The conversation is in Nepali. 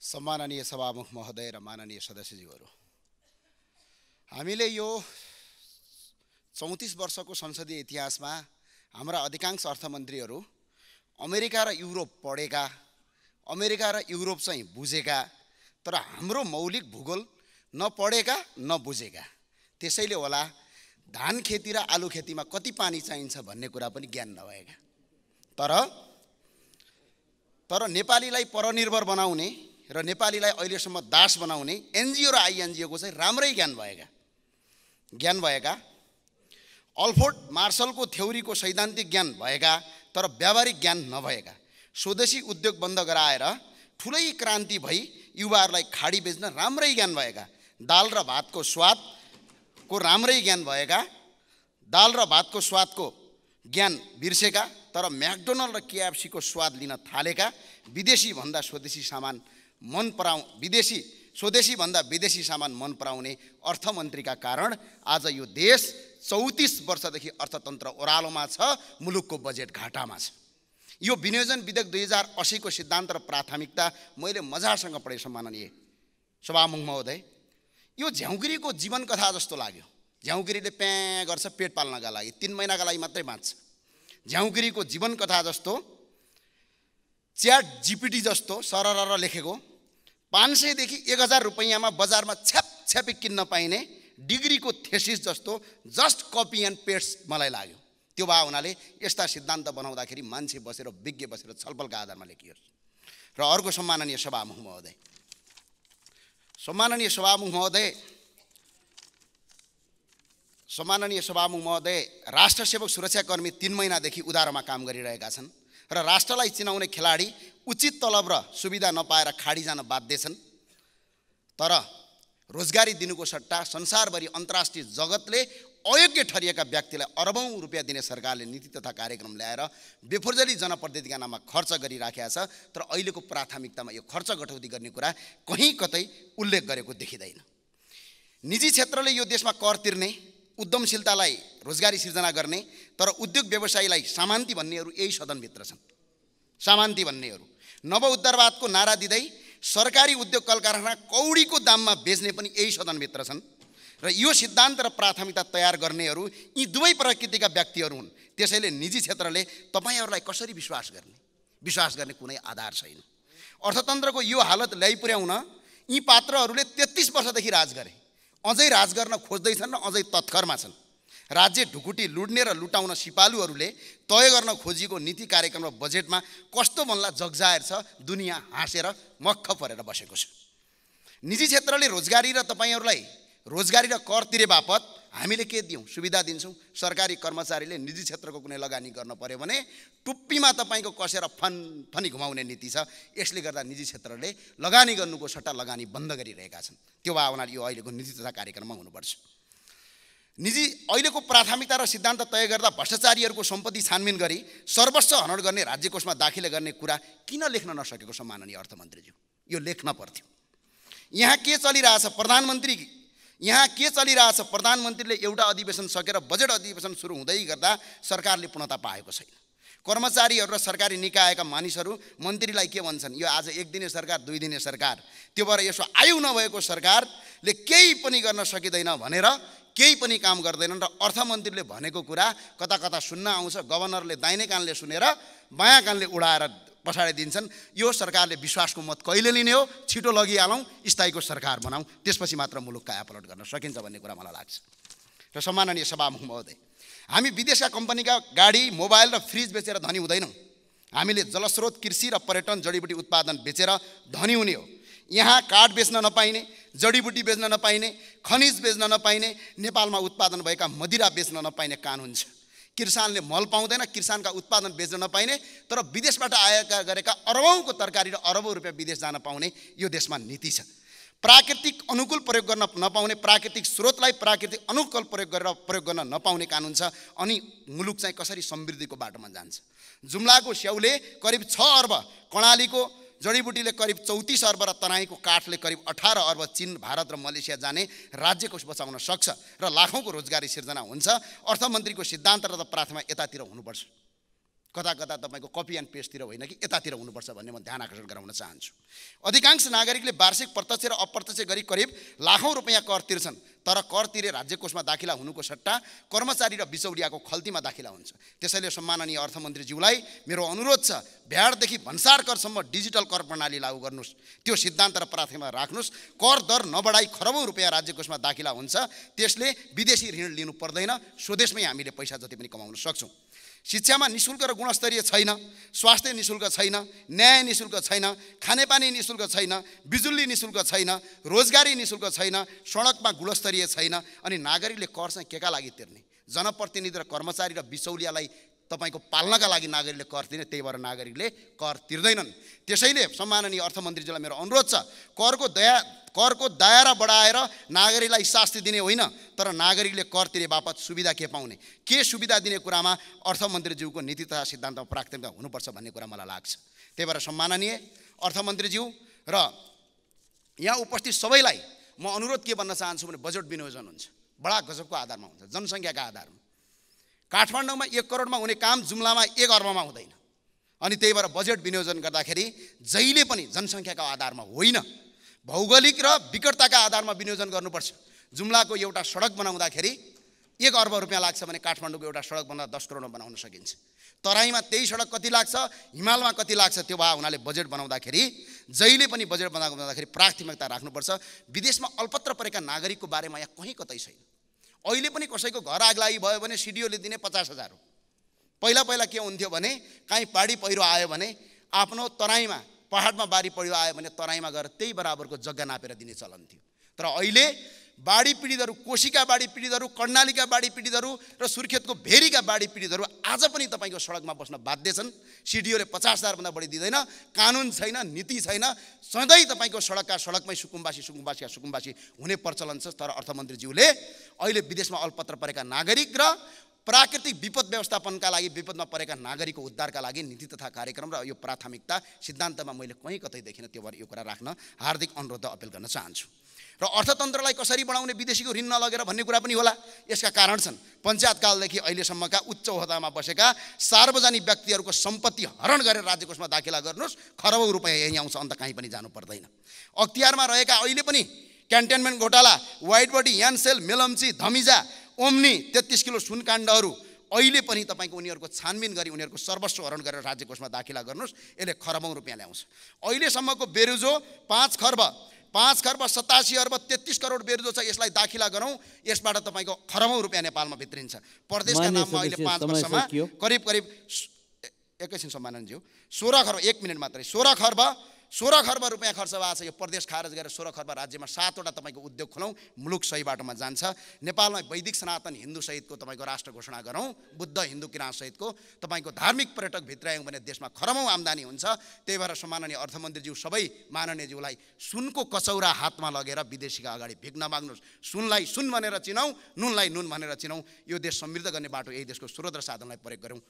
सम्माननीय सभामुख महोदय र माननीय सदस्यज्यूहरू हामीले यो चौतिस वर्षको संसदीय इतिहासमा हाम्रा अधिकांश अर्थमन्त्रीहरू अमेरिका र युरोप पढेका अमेरिका र युरोप चाहिँ बुझेका तर हाम्रो मौलिक भूगोल नपढेका नबुझेका त्यसैले होला धान खेती र आलु खेतीमा कति पानी चाहिन्छ भन्ने कुरा पनि ज्ञान नभएका तर तर नेपालीलाई परनिर्भर बनाउने र नेपालीलाई अहिलेसम्म दास बनाउने एनजिओ र आइएनजिओको चाहिँ राम्रै ज्ञान भएका ज्ञान भएका अल्फोर्ड मार्सलको थ्योरीको सैद्धान्तिक ज्ञान भएका तर व्यावहारिक ज्ञान नभएका स्वदेशी उद्योग बन्द गराएर ठुलै क्रान्ति भई युवाहरूलाई खाडी बेच्न राम्रै ज्ञान भएका दाल र भातको स्वादको राम्रै ज्ञान भएका दाल र भातको स्वादको ज्ञान बिर्सेका तर म्याकडोनल्ड र केएफसीको स्वाद लिन थालेका विदेशी भन्दा स्वदेशी सामान मन पराउ विदेशी स्वदेशीभन्दा विदेशी सामान मन पराउने अर्थमन्त्रीका कारण आज यो देश चौतिस वर्षदेखि अर्थतन्त्र ओह्रालोमा छ मुलुकको बजेट घाटामा छ यो विनियोजन विधेयक दुई हजार असीको सिद्धान्त र प्राथमिकता मैले मजासँग पढेँ सम्माननीय सभामुख महोदय यो झ्याउगिरीको जीवन कथा जस्तो लाग्यो झ्याउगिरीले प्या गर्छ पेट पाल्नका लागि तिन महिनाका लागि मात्रै बाँच्छ झ्याउगिरीको जीवन कथा जस्तो च्याट जिपिटी जस्तो सरर लेखेको पाँच सयदेखि एक हजार रुपियाँमा बजारमा छ्याप छ्यापी किन्न पाइने डिग्रीको थेसिस जस्तो जस्ट कपी एन्ड पेस्ट मलाई लाग्यो त्यो भए हुनाले यस्ता सिद्धान्त बनाउँदाखेरि मान्छे बसेर विज्ञ बसेर छलफलका आधारमा लेखियोस् र अर्को सम्माननीय सभामुख महोदय सम्माननीय सभामुख महोदय सम्माननीय सभामुख महोदय राष्ट्र सेवक सुरक्षाकर्मी तिन महिनादेखि उधारोमा काम गरिरहेका छन् र राष्ट्रलाई चिनाउने खेलाडी उचित तलब र सुविधा नपाएर खाडी जान बाध्य छन् तर रोजगारी दिनुको सट्टा संसारभरि अन्तर्राष्ट्रिय जगतले अयोग्य ठरिएका व्यक्तिलाई अरबौँ रुपियाँ दिने सरकारले नीति तथा कार्यक्रम ल्याएर बेफोर्जली जनप्रतिनिधिका नाममा खर्च गरिराखेका छ तर अहिलेको प्राथमिकतामा यो खर्च कटौती गर्ने कुरा कहीँ कतै उल्लेख गरेको देखिँदैन निजी क्षेत्रले यो देशमा कर तिर्ने उद्यमशीलतालाई रोजगारी सिर्जना गर्ने तर उद्योग व्यवसायीलाई सामान्ति भन्नेहरू यही सदनभित्र छन् सामान्ति भन्नेहरू नव नारा दिँदै सरकारी उद्योग कल कारखाना कौडीको दाममा बेच्ने पनि यही सदनभित्र छन् र यो सिद्धान्त र प्राथमिकता तयार गर्नेहरू यी दुवै प्रकृतिका व्यक्तिहरू हुन् त्यसैले निजी क्षेत्रले तपाईँहरूलाई कसरी विश्वास गर्ने विश्वास गर्ने कुनै आधार छैन अर्थतन्त्रको यो हालत ल्याइपुर्याउन यी पात्रहरूले तेत्तिस वर्षदेखि राज गरे अझै राज गर्न खोज्दैछन् र अझै तत्खरमा छन् राज्य ढुकुटी लुड्ने र लुटाउन सिपालुहरूले तय गर्न खोजिएको नीति कार्यक्रम र बजेटमा कस्तो मनलाई जगजाएर छ दुनियाँ हाँसेर मक्ख परेर बसेको छ निजी क्षेत्रले रोजगारी र तपाईँहरूलाई रोजगारी र कर तिरे बापत हामीले के दियौँ सुविधा दिन्छौँ सरकारी कर्मचारीले निजी क्षेत्रको कुनै लगानी गर्न पऱ्यो भने टुप्पीमा तपाईँको कसेर फन फनि घुमाउने नीति छ यसले गर्दा निजी क्षेत्रले लगानी गर्नुको सट्टा लगानी बन्द गरिरहेका छन् त्यो भावनाले यो अहिलेको नीति तथा कार्यक्रममा हुनुपर्छ निजी अहिलेको प्राथमिकता र सिद्धान्त तय गर्दा भ्रष्टाचारीहरूको सम्पत्ति छानबिन गरी सर्वस्व हनन गर्ने राज्य कोषमा दाखिला गर्ने कुरा किन लेख्न नसकेको छ माननीय अर्थमन्त्रीज्यू यो लेख्न पर्थ्यो यहाँ के चलिरहेछ प्रधानमन्त्री यहाँ के चलिरहेछ प्रधानमन्त्रीले एउटा अधिवेशन सकेर बजेट अधिवेशन सुरु हुँदै गर्दा सरकारले पूर्णता पाएको छैन कर्मचारीहरू र सरकारी निकायका मानिसहरू मन्त्रीलाई के भन्छन् यो आज एक दिने सरकार दुई दिने सरकार त्यो भएर यसो आयु नभएको सरकारले केही पनि गर्न सकिँदैन भनेर केही पनि काम गर्दैनन् र अर्थमन्त्रीले भनेको कुरा कता कता सुन्न आउँछ गभर्नरले दाहिने कानले सुनेर बायाँ कानले उडाएर पछाडि यो सरकारले विश्वासको मत कहिले लिने हो छिटो लगिहालौँ स्थायीको सरकार बनाऊँ त्यसपछि मात्र मुलुक कायापलट गर्न सकिन्छ भन्ने कुरा मलाई लाग्छ र सम्माननीय सभामुख महोदय हामी विदेशका कम्पनीका गाडी मोबाइल र फ्रिज बेचेर धनी हुँदैनौँ हामीले जलस्रोत कृषि र पर्यटन जडीबुटी उत्पादन बेचेर धनी हुने हो यहाँ कार्ड बेच्न नपाइने जडीबुटी बेच्न नपाइने खनिज बेच्न नपाइने नेपालमा उत्पादन भएका मदिरा बेच्न नपाइने कानुन छ किसानले मल पाउँदैन किसानका उत्पादन बेच्न नपाइने तर विदेशबाट आएका गरेका अरबौँको तरकारी र अरबौँ रुपियाँ विदेश जान पाउने यो देशमा नीति छ प्राकृतिक अनुकूल प्रयोग गर्न नपाउने प्राकृतिक स्रोतलाई प्राकृतिक अनुकूल प्रयोग गरेर प्रयोग गर्न नपाउने कानुन छ अनि मुलुक चाहिँ कसरी समृद्धिको बाटोमा जान्छ जुम्लाको स्याउले करिब छ अर्ब कर्णालीको जडीबुटीले करिब चौतिस अर्ब र तराईको काठले करिब अठार अर्ब चिन भारत र मलेसिया जाने राज्यकोष बचाउन सक्छ र लाखौँको रोजगारी सिर्जना हुन्छ अर्थमन्त्रीको सिद्धान्त र त प्रार्थना यतातिर हुनुपर्छ कता कता तपाईँको कपी एन्ड पेस्टतिर होइन कि यतातिर हुनुपर्छ भन्ने म ध्यान आकर्षण गराउन चाहन्छु अधिकांश नागरिकले वार्षिक प्रत्यक्ष र अप्रत्यक्ष गरी करिब लाखौँ रुपियाँ कर तिर्छन् तर कर तिरे राज्य राज्यकोषमा दाखिला हुनुको सट्टा कर्मचारी र बिचौलियाको खल्तीमा दाखिला हुन्छ त्यसैले सम्माननीय अर्थमन्त्रीज्यूलाई मेरो अनुरोध छ भ्याडदेखि भन्सार करसम्म डिजिटल कर प्रणाली लागू गर्नुहोस् त्यो सिद्धान्त र प्राथमिकमा राख्नुहोस् कर दर नबढाई खरबौँ रुपियाँ राज्यकोषमा दाखिला हुन्छ त्यसले विदेशी ऋण लिनु पर्दैन स्वदेशमै हामीले पैसा जति पनि कमाउन सक्छौँ शिक्षामा निशुल्क र गुणस्तरीय छैन स्वास्थ्य निशुल्क छैन न्याय निशुल्क छैन खानेपानी निशुल्क छैन बिजुली निशुल्क छैन रोजगारी निशुल्क छैन सडकमा गुणस्तरीय छैन अनि नागरिकले कर चाहिँ के का लागि तिर्ने जनप्रतिनिधि र कर्मचारी र बिचौलियालाई तपाईँको पाल्नका लागि नागरिकले कर तिर्ने त्यही भएर नागरिकले कर तिर्दैनन् त्यसैले सम्माननीय अर्थमन्त्रीजीलाई मेरो अनुरोध छ करको दया करको दायरा बढाएर नागरिकलाई शास्ति दिने होइन तर नागरिकले कर तिरे बापत सुविधा के पाउने के सुविधा दिने कुरामा अर्थमन्त्रीज्यूको नीति तथा सिद्धान्तमा प्राथमिकता हुनुपर्छ भन्ने कुरा मलाई लाग्छ त्यही भएर सम्माननीय अर्थमन्त्रीज्यू र यहाँ उपस्थित सबैलाई म अनुरोध के भन्न चाहन्छु भने बजेट विनियोजन हुन्छ बडा गजबको आधारमा हुन्छ जनसङ्ख्याका आधारमा काठमाडौँमा एक करोडमा हुने काम जुम्लामा एक अर्बमा हुँदैन अनि त्यही भएर बजेट विनियोजन गर्दाखेरि जहिले पनि जनसङ्ख्याको आधारमा होइन भौगोलिक र विकटताका आधारमा विनियोजन गर्नुपर्छ जुम्लाको एउटा सडक बनाउँदाखेरि एक अर्ब रुपियाँ लाग्छ भने काठमाडौँको एउटा सडक बनाउँदा दस करोडमा बनाउन सकिन्छ तराईमा त्यही सडक कति लाग्छ हिमालमा कति लाग्छ त्यो भए हुनाले बजेट बनाउँदाखेरि जहिले पनि बजेट बनाएको बनाउँदाखेरि प्राथमिकता राख्नुपर्छ विदेशमा अल्पत्र परेका नागरिकको बारेमा यहाँ कहीँ कतै छैन अहिले पनि कसैको घर आग लागि भयो भने सिडिओले दिने पचास हजार हो पहिला पहिला के हुन्थ्यो भने काहीँ पाडी पहिरो आयो भने आफ्नो तराईमा पहाडमा बारी पहिरो आयो भने तराईमा गएर त्यही बराबरको जग्गा नापेर दिने चलन थियो तर अहिले बाढी पीडितहरू कोशीका बाढी पीडितहरू कर्णालीका बाढी पीडितहरू र सुर्खेतको भेरीका बाढी पीडितहरू आज पनि तपाईँको सडकमा बस्न बाध्य छन् सिडिओले पचास हजारभन्दा बढी दिँदैन कानुन छैन नीति छैन सधैँ तपाईँको सडकका सडकमै सुकुम्बासी सुकुम्बासीका सुकुम्बासी हुने प्रचलन छ तर अर्थमन्त्रीज्यूले अहिले विदेशमा अल्पत्र परेका नागरिक र प्राकृतिक विपद व्यवस्थापनका लागि विपदमा परेका नागरिकको उद्धारका लागि नीति तथा कार्यक्रम र यो प्राथमिकता सिद्धान्तमा मैले कहीँ कतै देखिनँ त्यो भएर यो कुरा राख्न हार्दिक अनुरोध अपिल गर्न चाहन्छु र अर्थतन्त्रलाई कसरी बढाउने विदेशीको ऋण नलगेर भन्ने कुरा पनि होला यसका कारण छन् पञ्चायतकालदेखि अहिलेसम्मका उच्च ओहदामा बसेका सार्वजनिक व्यक्तिहरूको सम्पत्ति हरण गरेर राज्य कोषमा दाखिला गर्नुहोस् खरबौँ रुपियाँ यहीँ आउँछ अन्त कहीँ पनि जानु पर्दैन अख्तियारमा रहेका अहिले पनि क्यान्टेनमेन्ट घोटाला वाइट बडी यानसेल मेलम्ची धमिजा ओम्नी तेत्तिस किलो सुनकाण्डहरू अहिले पनि तपाईँको उनीहरूको छानबिन गरी उनीहरूको सर्वस्व हरण गरेर राज्य कोषमा दाखिला गर्नुहोस् यसले खरबौँ रुपियाँ ल्याउँछ अहिलेसम्मको बेरुजो पाँच खर्ब पाँच खर्ब सतासी अर्ब तेत्तिस करोड बेरुदो छ यसलाई दाखिला गरौँ यसबाट तपाईँको खरबौँ रुपियाँ नेपालमा भित्रिन्छ प्रदेशका नाममा अहिले पाँच वर्षमा करिब करिब एकैछिन ज्यू सोह्र खर्ब एक मिनट मात्रै सोह्र खर्ब सोह्र खर्ब रुपियाँ खर्च भएको छ यो प्रदेश खारेज गरेर सोह्र खर्ब राज्यमा सातवटा तपाईँको उद्योग खोलौँ मुलुक सही बाटोमा जान्छ नेपालमा वैदिक सनातन हिन्दू सहितको तपाईँको राष्ट्र घोषणा गरौँ बुद्ध हिन्दू सहितको तपाईँको धार्मिक पर्यटक भित्रायौँ भने देशमा खरमौँ आम्दानी हुन्छ त्यही भएर सम्माननीय अर्थमन्त्रीज्यू सबै माननीयज्यूलाई सुनको कचौरा हातमा लगेर विदेशीका अगाडि भिग्न माग्नुहोस् सुनलाई सुन भनेर चिनाउँ नुनलाई नुन भनेर चिनाउँ यो देश समृद्ध गर्ने बाटो यही देशको स्रोत र साधनलाई प्रयोग गरौँ